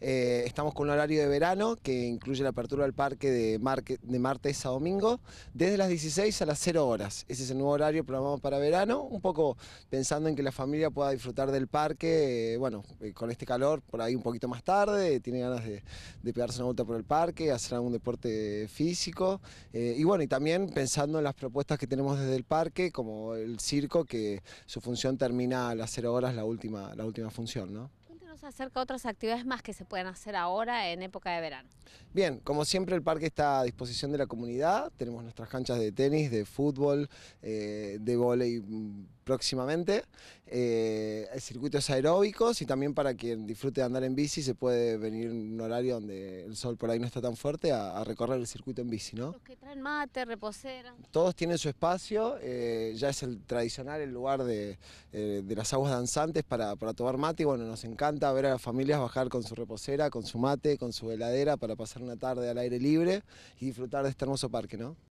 Eh, estamos con un horario de verano que incluye la apertura del parque de, martes a domingo desde las 16 a las 0 horas. Ese es el nuevo horario programado para verano, un poco pensando en que la familia pueda disfrutar del parque, eh, bueno, eh, con este calor por ahí un poquito más tarde, tiene ganas de, de pegarse una vuelta por el parque, hacer algún deporte físico y bueno, y también pensando en las propuestas que tenemos desde el parque, como el circo que su función termina a las 0 horas la última, la última función, ¿no? se acerca de otras actividades más que se pueden hacer ahora en época de verano. Bien, como siempre el parque está a disposición de la comunidad, tenemos nuestras canchas de tenis, de fútbol, eh, de vóley mm, próximamente eh, circuitos aeróbicos y también para quien disfrute de andar en bici se puede venir en un horario donde el sol por ahí no está tan fuerte a, recorrer el circuito en bici, ¿no? Los que traen mate, reposera. Todos tienen su espacio, eh, ya es el tradicional el lugar eh, de, las aguas danzantes para, para, tomar mate y bueno, nos encanta ver a las familias bajar con su reposera, con su mate, con su veladera para pasar una tarde al aire libre y disfrutar de este hermoso parque, ¿no?